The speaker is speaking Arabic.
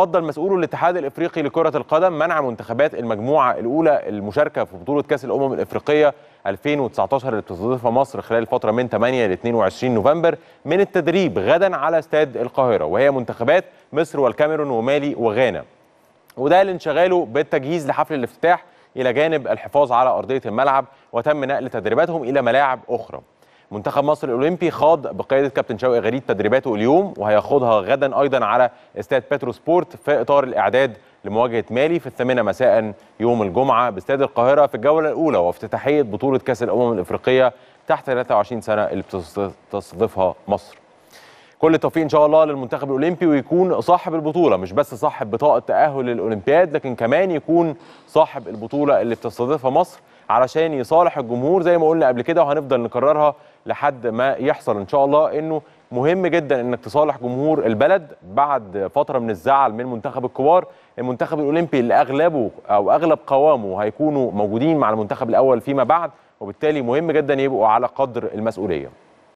فضل مسؤول الاتحاد الافريقي لكره القدم منع منتخبات المجموعه الاولى المشاركه في بطوله كاس الامم الافريقيه 2019 اللي بتستضيفها مصر خلال الفتره من 8 ل 22 نوفمبر من التدريب غدا على استاد القاهره وهي منتخبات مصر والكاميرون ومالي وغانا وده لانشغاله بالتجهيز لحفل الافتتاح الى جانب الحفاظ على ارضيه الملعب وتم نقل تدريباتهم الى ملاعب اخرى منتخب مصر الاولمبي خاض بقياده كابتن شوقي غريب تدريباته اليوم وهيخوضها غدا ايضا على استاد بترو سبورت في اطار الاعداد لمواجهه مالي في الثامنه مساء يوم الجمعه باستاد القاهره في الجوله الاولى وافتتاحيه بطوله كاس الامم الافريقيه تحت 23 سنه اللي بتستضيفها مصر. كل التوفيق ان شاء الله للمنتخب الاولمبي ويكون صاحب البطوله مش بس صاحب بطاقه تاهل للاولمبياد لكن كمان يكون صاحب البطوله اللي بتستضيفها مصر علشان يصالح الجمهور زي ما قلنا قبل كده وهنفضل نكررها لحد ما يحصل ان شاء الله انه مهم جدا انك تصالح جمهور البلد بعد فتره من الزعل من منتخب الكبار المنتخب الاولمبي اللي اغلبه او اغلب قوامه هيكونوا موجودين مع المنتخب الاول فيما بعد وبالتالي مهم جدا يبقوا على قدر المسؤوليه